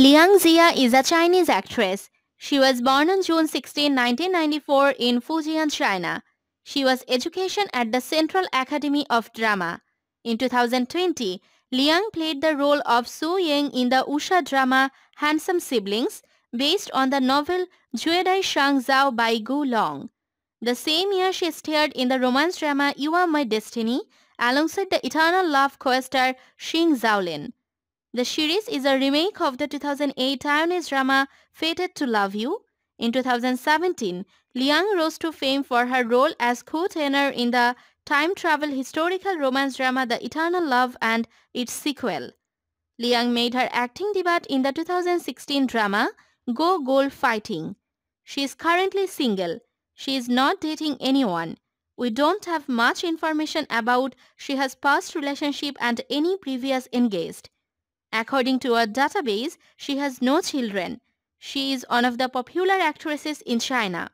Liang Zia is a Chinese actress. She was born on June 16, 1994 in Fujian, China. She was education at the Central Academy of Drama. In 2020, Liang played the role of Su Ying in the Usha drama Handsome Siblings based on the novel Juedai Shang Zhao by Gu Long. The same year she starred in the romance drama You Are My Destiny alongside the eternal love co-star Xing Zhaolin. The series is a remake of the 2008 Taiwanese drama Fated to Love You. In 2017, Liang rose to fame for her role as co-tenor in the time travel historical romance drama The Eternal Love and its sequel. Liang made her acting debut in the 2016 drama Go Goal Fighting. She is currently single. She is not dating anyone. We don't have much information about she has past relationship and any previous engaged. According to our database, she has no children. She is one of the popular actresses in China.